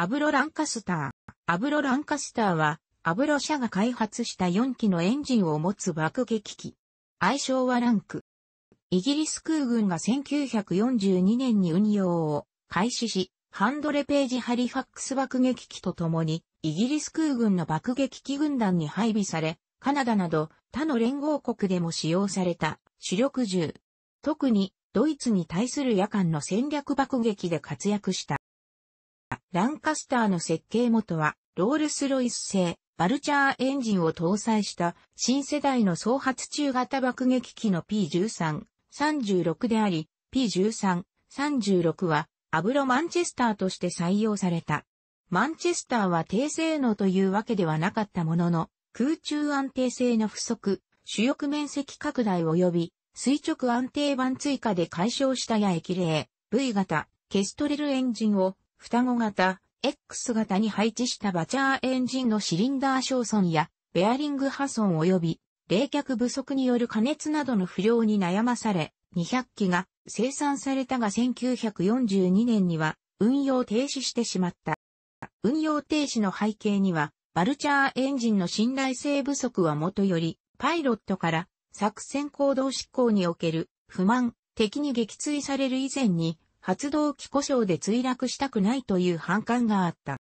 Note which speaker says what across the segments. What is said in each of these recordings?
Speaker 1: アブロ・ランカスター。アブロ・ランカスターは、アブロ社が開発した4機のエンジンを持つ爆撃機。愛称はランク。イギリス空軍が1942年に運用を開始し、ハンドレページハリファックス爆撃機とともに、イギリス空軍の爆撃機軍団に配備され、カナダなど他の連合国でも使用された主力銃。特にドイツに対する夜間の戦略爆撃で活躍した。ランカスターの設計元は、ロールスロイス製、バルチャーエンジンを搭載した新世代の総発中型爆撃機の P13、36であり、P13、36は、アブロマンチェスターとして採用された。マンチェスターは低性能というわけではなかったものの、空中安定性の不足、主翼面積拡大及び、垂直安定板追加で解消したや激霊、V 型、ケストレルエンジンを双子型、X 型に配置したバチャーエンジンのシリンダー焦損や、ベアリング破損及び、冷却不足による加熱などの不良に悩まされ、200機が生産されたが1942年には運用停止してしまった。運用停止の背景には、バルチャーエンジンの信頼性不足はもとより、パイロットから作戦行動執行における不満、敵に撃墜される以前に発動機故障で墜落したくないという反感があった。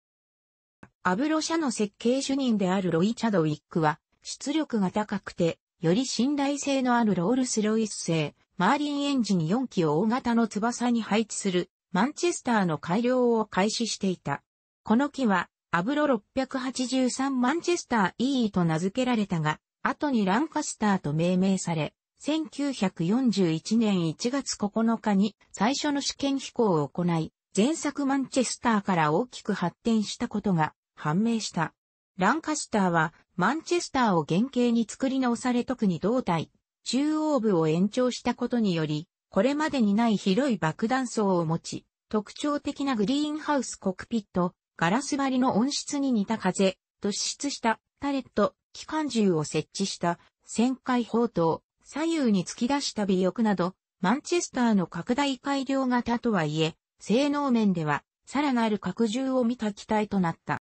Speaker 1: アブロ社の設計主任であるロイ・チャドウィックは、出力が高くて、より信頼性のあるロールス・ロイス製、マーリンエンジン4機を大型の翼に配置する、マンチェスターの改良を開始していた。この機は、アブロ683マンチェスター E と名付けられたが、後にランカスターと命名され、1941年1月9日に最初の試験飛行を行い、前作マンチェスターから大きく発展したことが判明した。ランカスターはマンチェスターを原型に作り直され特に胴体、中央部を延長したことにより、これまでにない広い爆弾層を持ち、特徴的なグリーンハウスコクピット、ガラス張りの温室に似た風、突出したタレット、機関銃を設置した旋回砲塔、左右に突き出した尾翼など、マンチェスターの拡大改良型とはいえ、性能面では、さらなる拡充を見た機体となった。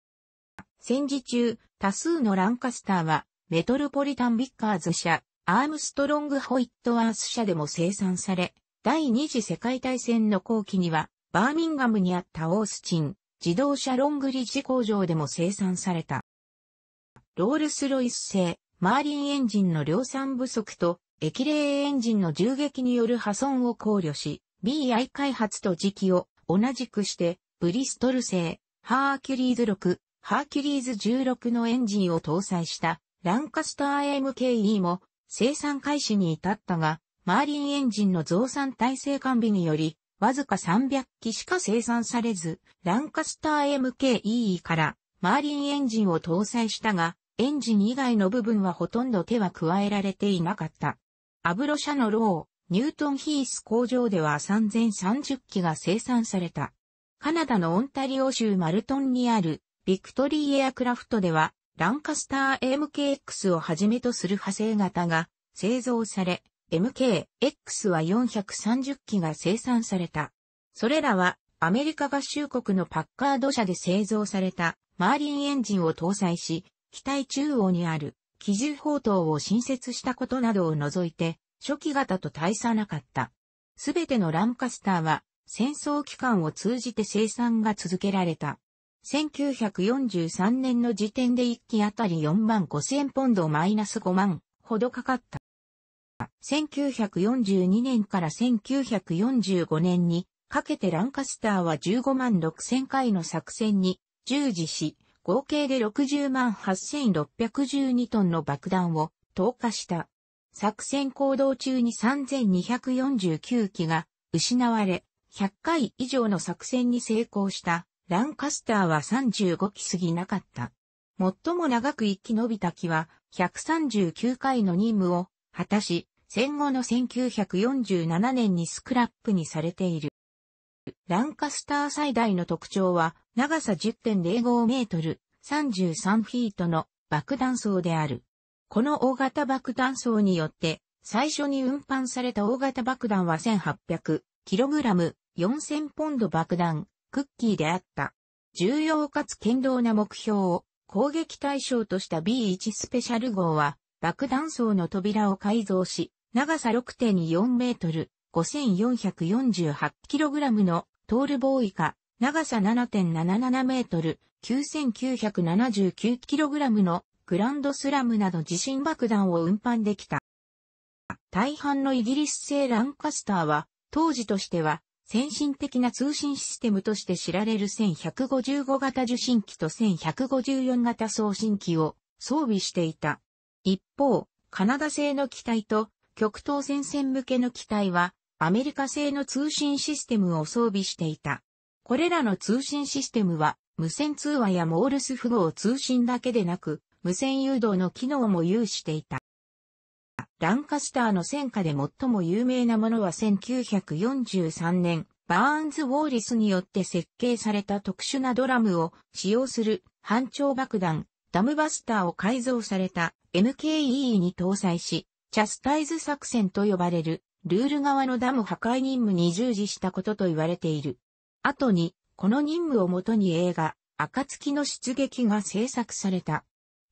Speaker 1: 戦時中、多数のランカスターは、メトルポリタン・ビッカーズ社、アームストロング・ホイットワース社でも生産され、第二次世界大戦の後期には、バーミンガムにあったオースチン、自動車ロングリッジ工場でも生産された。ロールスロイス製、マーリンエンジンの量産不足と、液冷エンジンの銃撃による破損を考慮し、BI 開発と時期を同じくして、ブリストル製、ハーキュリーズ6、ハーキュリーズ16のエンジンを搭載した、ランカスター m k e も生産開始に至ったが、マーリンエンジンの増産体制完備により、わずか300機しか生産されず、ランカスター MKE からマーリンエンジンを搭載したが、エンジン以外の部分はほとんど手は加えられていなかった。アブロ社のロー、ニュートンヒース工場では3030機が生産された。カナダのオンタリオ州マルトンにあるビクトリーエアクラフトではランカスター MKX をはじめとする派生型が製造され、MKX は430機が生産された。それらはアメリカ合衆国のパッカード社で製造されたマーリンエンジンを搭載し、機体中央にある機銃砲塔を新設したことなどを除いて、初期型と大差なかった。すべてのランカスターは、戦争期間を通じて生産が続けられた。1943年の時点で1機あたり4万5千ポンドマイナス5万ほどかかった。1942年から1945年にかけてランカスターは15万6千回の作戦に従事し、合計で60万8612トンの爆弾を投下した。作戦行動中に3249機が失われ、100回以上の作戦に成功したランカスターは35機過ぎなかった。最も長く生き延びた機は139回の任務を果たし、戦後の1947年にスクラップにされている。ランカスター最大の特徴は、長さ10.05メートル、33フィートの爆弾層である。この大型爆弾層によって、最初に運搬された大型爆弾は1 8 0 0ラム、4000ポンド爆弾、クッキーであった。重要かつ堅牢な目標を攻撃対象とした B1 スペシャル号は、爆弾層の扉を改造し、長さ6.4メートル、5 4 4 8ラムのトールボーイカ、長さ7.77メートル、9979kg のグランドスラムなど地震爆弾を運搬できた。大半のイギリス製ランカスターは、当時としては、先進的な通信システムとして知られる1155型受信機と1154型送信機を装備していた。一方、カナダ製の機体と極東戦線向けの機体は、アメリカ製の通信システムを装備していた。これらの通信システムは、無線通話やモールス符号通信だけでなく、無線誘導の機能も有していた。ランカスターの戦火で最も有名なものは1943年、バーンズ・ウォーリスによって設計された特殊なドラムを使用する半長爆弾、ダムバスターを改造された MKE に搭載し、チャスタイズ作戦と呼ばれるルール側のダム破壊任務に従事したことと言われている。後に、この任務をもとに映画、暁の出撃が制作された。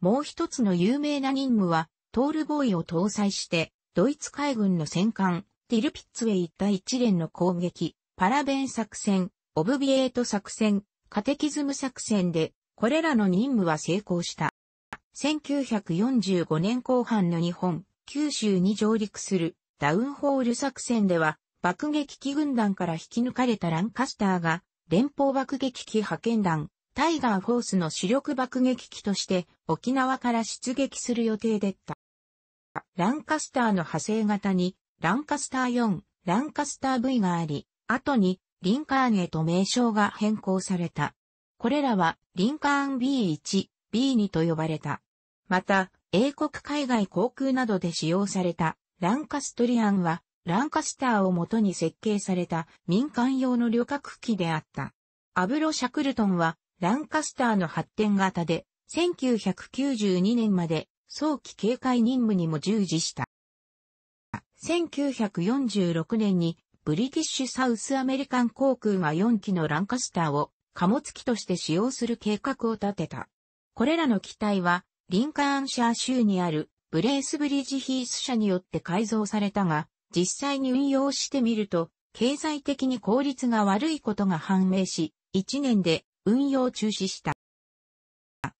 Speaker 1: もう一つの有名な任務は、トールボーイを搭載して、ドイツ海軍の戦艦、ティルピッツへ行った一連の攻撃、パラベン作戦、オブビエート作戦、カテキズム作戦で、これらの任務は成功した。1945年後半の日本、九州に上陸するダウンホール作戦では、爆撃機軍団から引き抜かれたランカスターが、連邦爆撃機派遣団、タイガーフォースの主力爆撃機として沖縄から出撃する予定でった。ランカスターの派生型にランカスター4、ランカスター V があり、後にリンカーンへと名称が変更された。これらはリンカーン B1、B2 と呼ばれた。また、英国海外航空などで使用されたランカストリアンは、ランカスターを元に設計された民間用の旅客機であった。アブロ・シャクルトンは、ランカスターの発展型で、1992年まで早期警戒任務にも従事した。1946年にブリティッシュサウスアメリカン航空が4機のランカスターを貨物機として使用する計画を立てた。これらの機体はリンカーンシャー州にあるブレースブリッジヒース社によって改造されたが、実際に運用してみると、経済的に効率が悪いことが判明し、1年で運用中止した。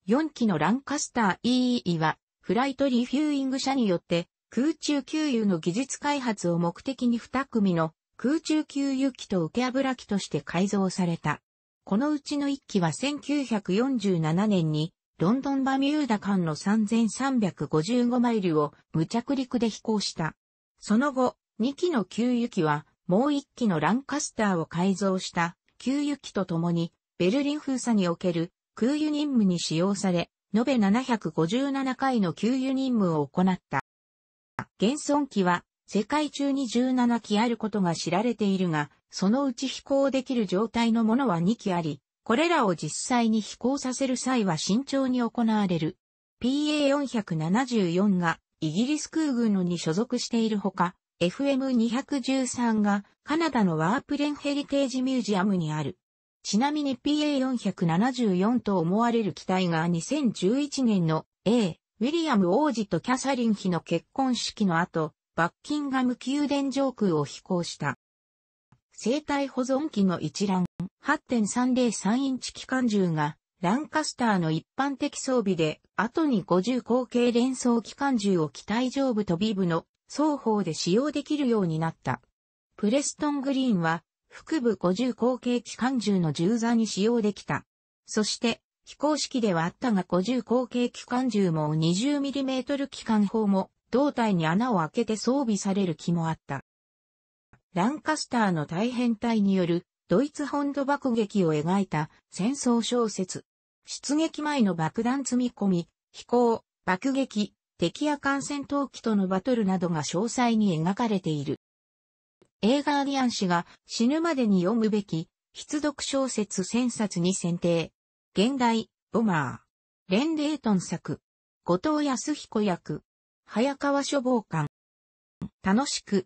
Speaker 1: 4機のランカスター EE は、フライトリフューイング社によって、空中給油の技術開発を目的に2組の空中給油機と受け油機として改造された。このうちの1機は1947年にロンドンバミューダ間の3355マイルを無着陸で飛行した。その後、2機の給油機は、もう1機のランカスターを改造した給油機とともに、ベルリン封鎖における空輸任務に使用され、延べ757回の給油任務を行った。現存機は、世界中に17機あることが知られているが、そのうち飛行できる状態のものは2機あり、これらを実際に飛行させる際は慎重に行われる。PA474 がイギリス空軍のに所属しているほか、FM213 がカナダのワープレンヘリテージミュージアムにある。ちなみに PA474 と思われる機体が2011年の A、ウィリアム王子とキャサリン妃の結婚式の後、バッキンガム宮殿上空を飛行した。生体保存機の一覧、8.303インチ機関銃が、ランカスターの一般的装備で、後に50口径連装機関銃を機体上部と尾部の双方で使用できるようになった。プレストングリーンは、腹部50口径機関銃の銃座に使用できた。そして、非公式ではあったが50口径機関銃も 20mm 機関砲も胴体に穴を開けて装備される気もあった。ランカスターの大変態によるドイツ本土爆撃を描いた戦争小説。出撃前の爆弾積み込み、飛行、爆撃、敵や艦戦闘機とのバトルなどが詳細に描かれている。映画アリアン氏が死ぬまでに読むべき、必読小説1000冊に選定。現代、ボマー。レン・レートン作。後藤康彦役。早川書房館。楽しく、